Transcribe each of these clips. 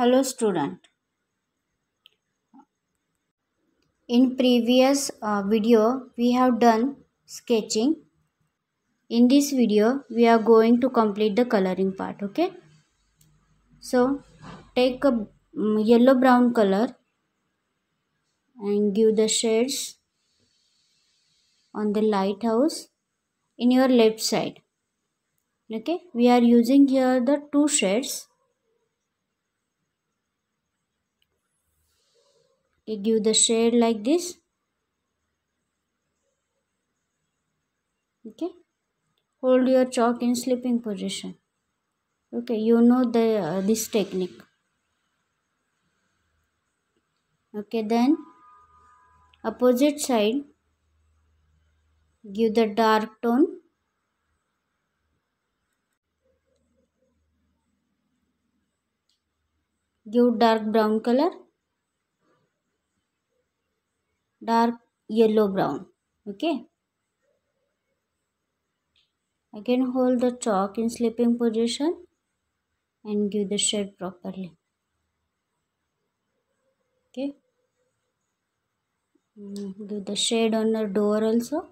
Hello student. In previous uh, video we have done sketching. In this video we are going to complete the coloring part okay. So take a mm, yellow brown color and give the shades on the lighthouse in your left side okay we are using here the two shades okay give the shade like this okay hold your chalk in sleeping position okay you know the uh, this technique okay then opposite side give the dark tone give dark brown color dark yellow brown okay again hold the chalk in sleeping position and give the shade properly okay mm, give the shade on the door also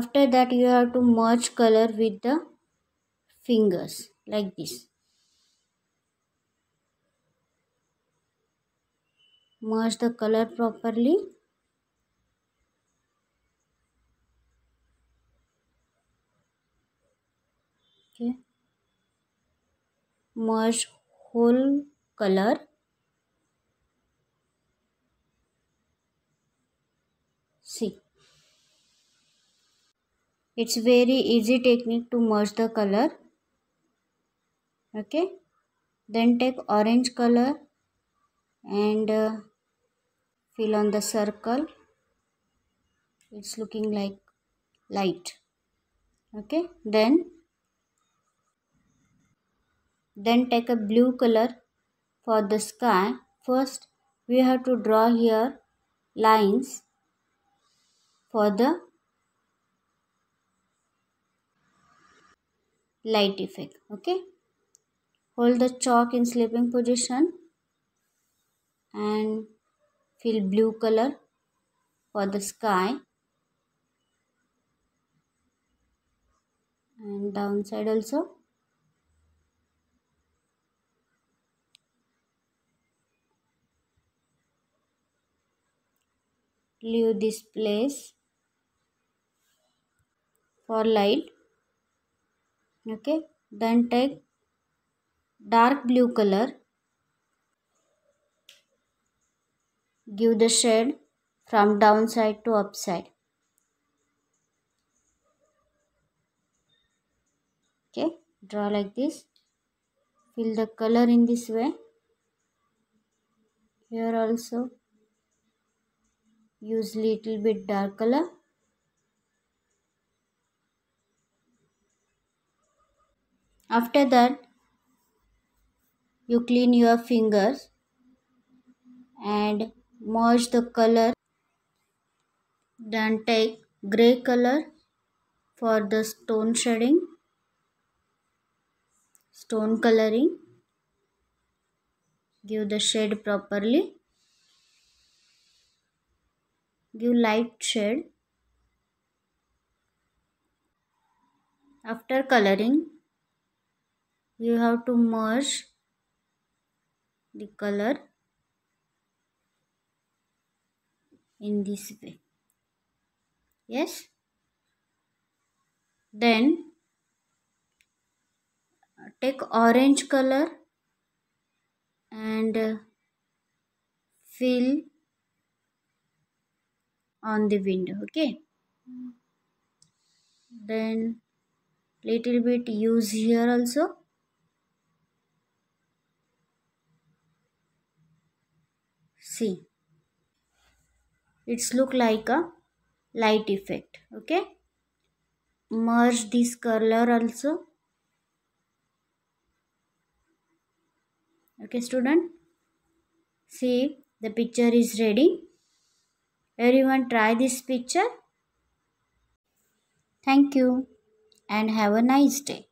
after that you have to merge color with the fingers like this merge the color properly okay merge whole color see it's very easy technique to merge the color okay then take orange color and uh, fill on the circle it's looking like light okay then then take a blue color for the sky first we have to draw here lines for the light effect okay hold the chalk in sleeping position and fill blue color for the sky and downside also leave this place for light okay then take dark blue color give the shade from downside to upside. Okay, draw like this. Fill the color in this way. Here also use little bit dark color. After that, you clean your fingers and merge the color then take gray color for the stone shading stone coloring give the shade properly give light shade after coloring you have to merge the color in this way yes then take orange color and uh, fill on the window okay then little bit use here also see it's look like a light effect okay merge this color also okay student see the picture is ready everyone try this picture thank you and have a nice day